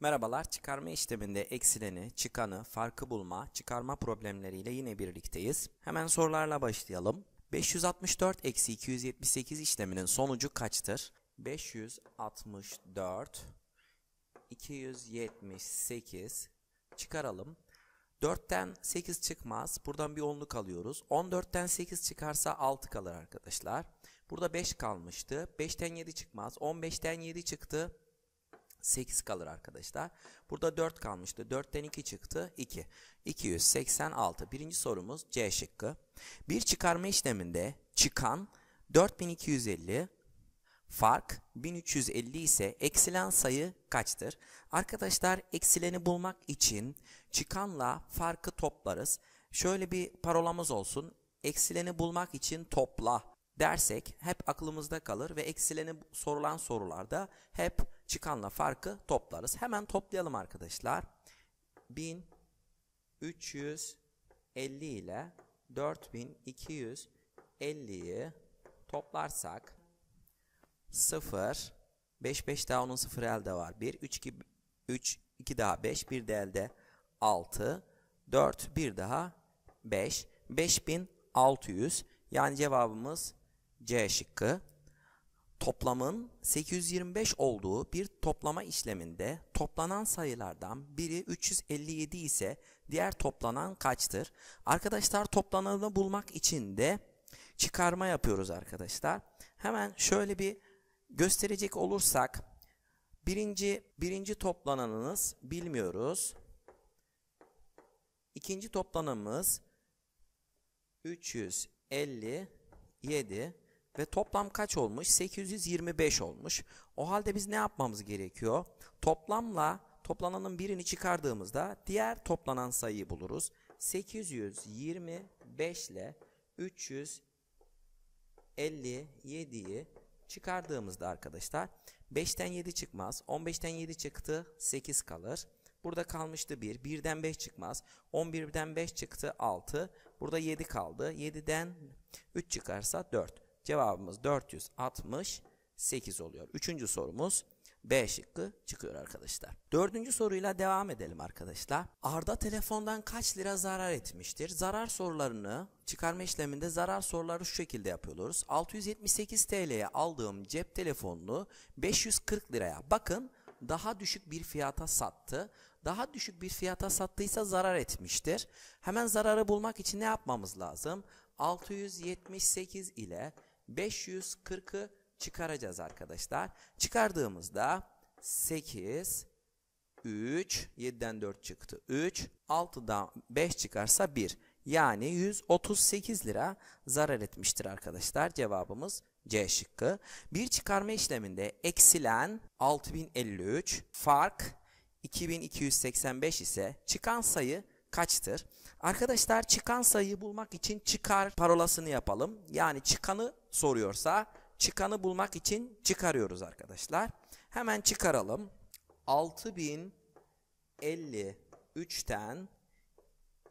Merhabalar, çıkarma işleminde eksileni, çıkanı, farkı bulma, çıkarma problemleriyle yine birlikteyiz. Hemen sorularla başlayalım. 564 eksi 278 işleminin sonucu kaçtır? 564 278 çıkaralım. 4'ten 8 çıkmaz. Buradan bir 10'luk alıyoruz. 14'ten 8 çıkarsa 6 kalır arkadaşlar. Burada 5 kalmıştı. 5'ten 7 çıkmaz. 15'ten 7 çıktı. 8 kalır arkadaşlar. Burada 4 kalmıştı. 4'ten 2 çıktı. 2. 286. Birinci sorumuz C şıkkı. Bir çıkarma işleminde çıkan 4250 fark 1350 ise eksilen sayı kaçtır? Arkadaşlar eksileni bulmak için çıkanla farkı toplarız. Şöyle bir parolamız olsun. Eksileni bulmak için topla dersek hep aklımızda kalır ve eksileni sorulan sorularda hep Çıkanla farkı toplarız. Hemen toplayalım arkadaşlar. 1350 ile 4250'yi toplarsak 0 5 5 daha onun 0 elde var. 1 3 2 3 2 daha 5 1 de elde 6 4 1 daha 5 5600 yani cevabımız C şıkkı toplamın 825 olduğu bir toplama işleminde toplanan sayılardan biri 357 ise diğer toplanan kaçtır? Arkadaşlar toplananı bulmak için de çıkarma yapıyoruz arkadaşlar. Hemen şöyle bir gösterecek olursak birinci, birinci toplananınız bilmiyoruz. İkinci toplanımız 357 ve toplam kaç olmuş? 825 olmuş. O halde biz ne yapmamız gerekiyor? Toplamla toplananın birini çıkardığımızda diğer toplanan sayıyı buluruz. 825 ile 357'yi çıkardığımızda arkadaşlar 5'ten 7 çıkmaz. 15'ten 7 çıktı 8 kalır. Burada kalmıştı 1. 1'den 5 çıkmaz. 11'den 5 çıktı 6. Burada 7 kaldı. 7'den 3 çıkarsa 4. Cevabımız 468 oluyor. Üçüncü sorumuz B şıkkı çıkıyor arkadaşlar. Dördüncü soruyla devam edelim arkadaşlar. Arda telefondan kaç lira zarar etmiştir? Zarar sorularını çıkarma işleminde zarar soruları şu şekilde yapıyoruz. 678 TL'ye aldığım cep telefonunu 540 liraya bakın daha düşük bir fiyata sattı. Daha düşük bir fiyata sattıysa zarar etmiştir. Hemen zararı bulmak için ne yapmamız lazım? 678 ile 540'ı çıkaracağız arkadaşlar. Çıkardığımızda 8, 3, 7'den 4 çıktı 3, 6'dan 5 çıkarsa 1. Yani 138 lira zarar etmiştir arkadaşlar. Cevabımız C şıkkı. Bir çıkarma işleminde eksilen 6053, fark 2285 ise çıkan sayı kaçtır? Arkadaşlar çıkan sayıyı bulmak için çıkar parolasını yapalım. Yani çıkanı soruyorsa çıkanı bulmak için çıkarıyoruz arkadaşlar. Hemen çıkaralım. 6053'ten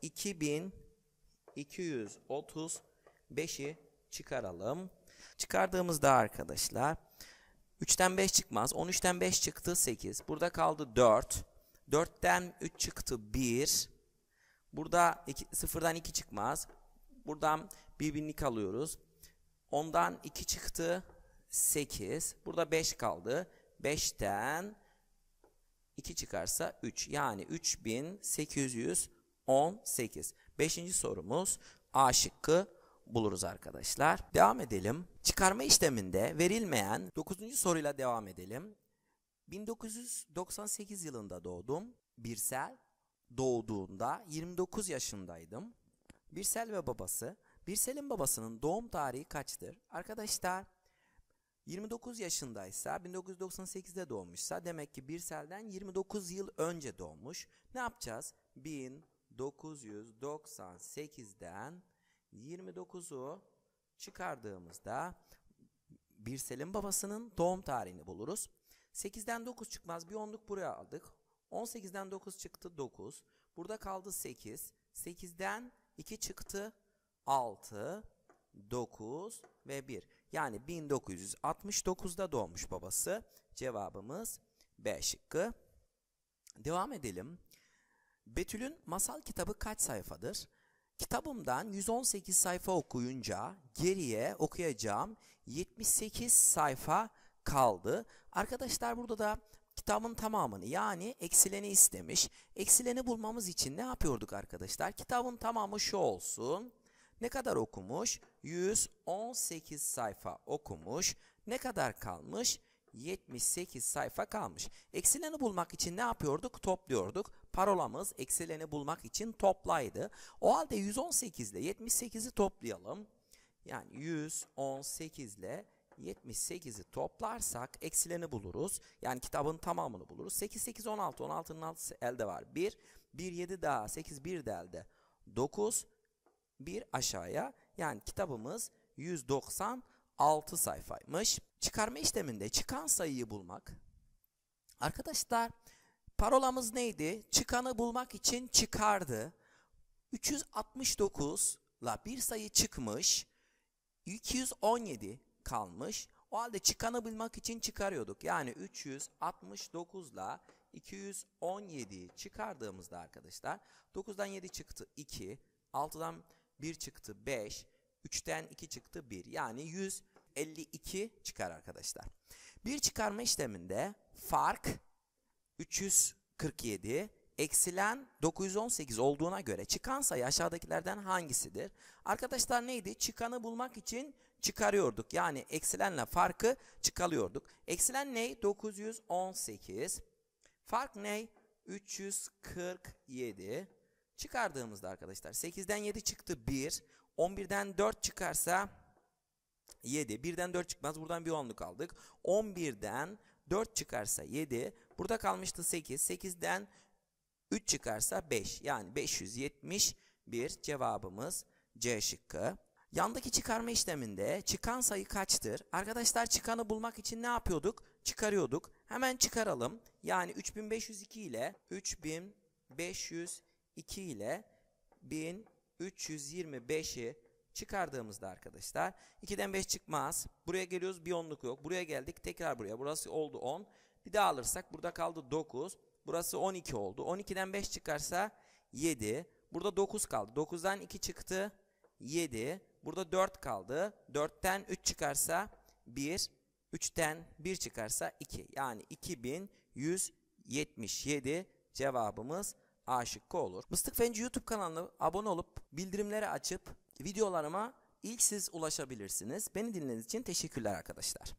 2235'i çıkaralım. Çıkardığımızda arkadaşlar 3'ten 5 çıkmaz. 13'ten 5 çıktı 8. Burada kaldı 4. 4'ten 3 çıktı 1. Burada iki, sıfırdan 2 çıkmaz. Buradan bir binlik alıyoruz. Ondan 2 çıktı. 8. Burada 5 kaldı. 5'ten 2 çıkarsa 3. Yani 3818. Beşinci sorumuz A şıkkı buluruz arkadaşlar. Devam edelim. Çıkarma işleminde verilmeyen 9. soruyla devam edelim. 1998 yılında doğdum. Birsel doğduğunda 29 yaşındaydım. Birsel ve babası. Birsel'in babasının doğum tarihi kaçtır? Arkadaşlar 29 yaşındaysa 1998'de doğmuşsa demek ki Birsel'den 29 yıl önce doğmuş. Ne yapacağız? 1998'den 29'u çıkardığımızda Birsel'in babasının doğum tarihini buluruz. 8'den 9 çıkmaz bir onluk buraya aldık. 18'den 9 çıktı 9. Burada kaldı 8. 8'den 2 çıktı 6, 9 ve 1. Yani 1969'da doğmuş babası. Cevabımız B şıkkı. Devam edelim. Betül'ün masal kitabı kaç sayfadır? Kitabımdan 118 sayfa okuyunca geriye okuyacağım 78 sayfa kaldı. Arkadaşlar burada da kitabın tamamını yani eksileni istemiş. Eksileni bulmamız için ne yapıyorduk arkadaşlar? Kitabın tamamı şu olsun. Ne kadar okumuş? 118 sayfa okumuş. Ne kadar kalmış? 78 sayfa kalmış. Eksileni bulmak için ne yapıyorduk? Topluyorduk. Parolamız eksileni bulmak için toplaydı. O halde 118 ile 78'i toplayalım. Yani 118 ile 78'i toplarsak eksileni buluruz. Yani kitabın tamamını buluruz. 8, 8, 16. 16'nın 6 elde var. 1, 1, 7 daha. 8, 1 de elde. 9, 1 aşağıya. Yani kitabımız 196 sayfaymış. Çıkarma işleminde çıkan sayıyı bulmak. Arkadaşlar parolamız neydi? Çıkanı bulmak için çıkardı. 369 la bir sayı çıkmış. 217 kalmış. O halde çıkanı bulmak için çıkarıyorduk. Yani 369 ile 217'yi çıkardığımızda arkadaşlar 9'dan 7 çıktı 2, 6'dan 1 çıktı 5, 3'ten 2 çıktı 1. Yani 152 çıkar arkadaşlar. Bir çıkarma işleminde fark 347 eksilen 918 olduğuna göre çıkan sayı aşağıdakilerden hangisidir? Arkadaşlar neydi? Çıkanı bulmak için çıkarıyorduk. Yani eksilenle farkı çıkalıyorduk. Eksilen ne? 918. Fark ne? 347. Çıkardığımızda arkadaşlar 8'den 7 çıktı 1. 11'den 4 çıkarsa 7. 1'den 4 çıkmaz. Buradan bir onluk aldık. 11'den 4 çıkarsa 7. Burada kalmıştı 8. 8'den 3 çıkarsa 5. Yani 571 cevabımız C şıkkı. Yandaki çıkarma işleminde çıkan sayı kaçtır? Arkadaşlar çıkanı bulmak için ne yapıyorduk? Çıkarıyorduk. Hemen çıkaralım. Yani 3502 ile 3502 ile 1325'i çıkardığımızda arkadaşlar 2'den 5 çıkmaz. Buraya geliyoruz bir onluk yok. Buraya geldik tekrar buraya. Burası oldu 10. Bir daha alırsak burada kaldı 9. Burası 12 oldu. 12'den 5 çıkarsa 7. Burada 9 kaldı. 9'dan 2 çıktı. 7. Burada 4 kaldı. 4'ten 3 çıkarsa 1. 3'ten 1 çıkarsa 2. Yani 2177 cevabımız A şıkkı olur. Mıstık Fenci YouTube kanalına abone olup bildirimleri açıp videolarıma ilk siz ulaşabilirsiniz. Beni dinlediğiniz için teşekkürler arkadaşlar.